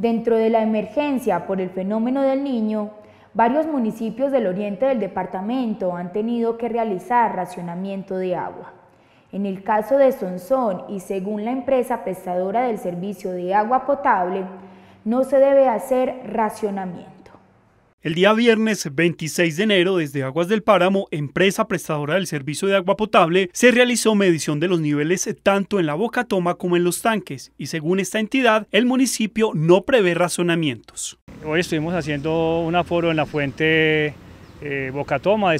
Dentro de la emergencia por el fenómeno del niño, varios municipios del oriente del departamento han tenido que realizar racionamiento de agua. En el caso de Sonsón y según la empresa prestadora del servicio de agua potable, no se debe hacer racionamiento. El día viernes 26 de enero, desde Aguas del Páramo, empresa prestadora del servicio de agua potable, se realizó medición de los niveles tanto en la boca toma como en los tanques y según esta entidad, el municipio no prevé razonamientos. Hoy estuvimos haciendo un aforo en la fuente eh, Boca Toma, de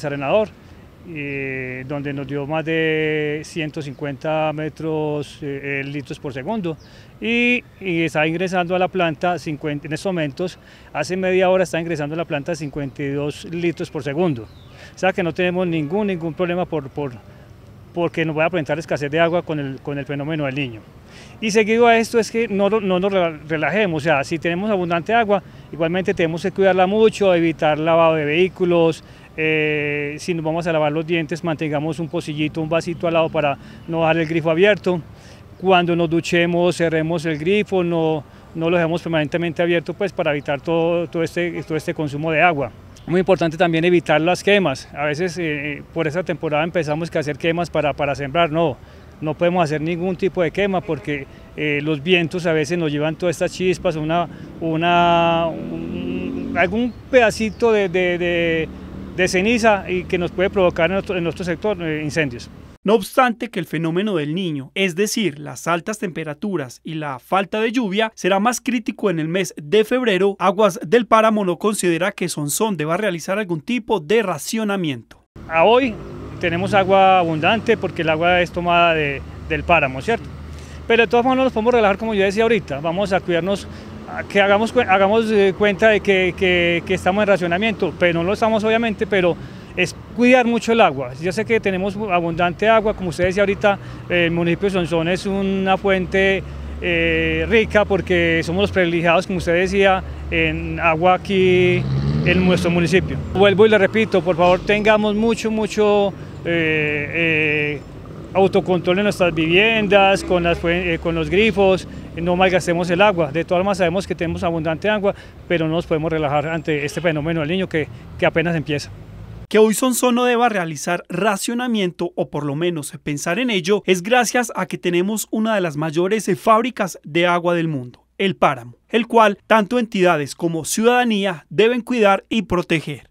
eh, donde nos dio más de 150 metros eh, eh, litros por segundo y, está ingresando a la planta 50, en estos momentos, hace media hora está ingresando a la planta 52 litros por segundo. O sea que no tenemos ningún, ningún problema por, por, porque nos va a presentar escasez de agua con el, con el fenómeno del niño. Y seguido a esto es que no, no nos relajemos, o sea, si tenemos abundante agua, igualmente tenemos que cuidarla mucho, evitar lavado de vehículos, eh, si nos vamos a lavar los dientes, mantengamos un pocillito, un vasito al lado para no dejar el grifo abierto. Cuando nos duchemos, cerremos el grifo, no, no lo dejemos permanentemente abierto pues, para evitar todo, todo, este, todo este consumo de agua. Muy importante también evitar las quemas. A veces eh, eh, por esta temporada empezamos que hacer quemas para, para sembrar. No, no podemos hacer ningún tipo de quema porque los vientos a veces nos llevan todas estas chispas, una, una, algún pedacito de de ceniza y que nos puede provocar en nuestro, sector eh, incendios. No obstante que el fenómeno del niño, es decir, las altas temperaturas y la falta de lluvia, será más crítico en el mes de febrero, Aguas del Páramo no considera que Sonsón deba realizar algún tipo de racionamiento. A hoy tenemos agua abundante porque el agua es tomada de, del páramo, ¿cierto? Pero de todas maneras nos podemos relajar, como yo decía ahorita, vamos a cuidarnos que hagamos, hagamos eh, cuenta de que, estamos en racionamiento, pero pues no lo estamos obviamente, pero es cuidar mucho el agua. Yo sé que tenemos abundante agua, como usted decía ahorita, eh, el municipio de Sonsón es una fuente eh, rica porque somos los privilegiados, como usted decía, en agua aquí en nuestro municipio. Vuelvo y le repito, por favor tengamos mucho, mucho... Eh, autocontrol en nuestras viviendas, eh, con, los grifos, no malgastemos el agua. De todas maneras sabemos que tenemos abundante agua, pero no nos podemos relajar ante este fenómeno del niño que, que apenas empieza. Que hoy solo deba realizar racionamiento o por lo menos pensar en ello es gracias a que tenemos una de las mayores fábricas de agua del mundo, el páramo, el cual tanto entidades como ciudadanía deben cuidar y proteger.